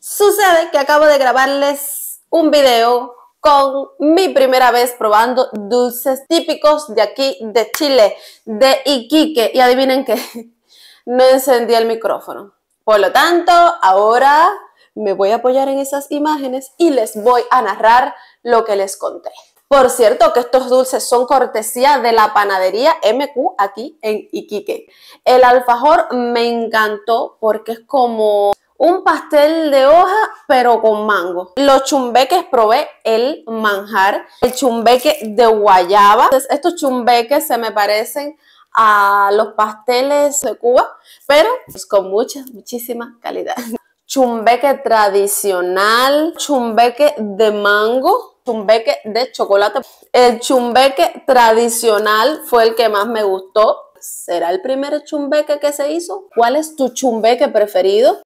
Sucede que acabo de grabarles un video con mi primera vez probando dulces típicos de aquí, de Chile, de Iquique. Y adivinen qué, no encendí el micrófono. Por lo tanto, ahora me voy a apoyar en esas imágenes y les voy a narrar lo que les conté. Por cierto, que estos dulces son cortesía de la panadería MQ aquí en Iquique. El alfajor me encantó porque es como un pastel de hoja, pero con mango. Los chumbeques probé el manjar, el chumbeque de guayaba. estos chumbeques se me parecen a los pasteles de Cuba, pero pues, con mucha, muchísima calidad. Chumbeque tradicional, chumbeque de mango, chumbeque de chocolate. El chumbeque tradicional fue el que más me gustó. ¿Será el primer chumbeque que se hizo? ¿Cuál es tu chumbeque preferido?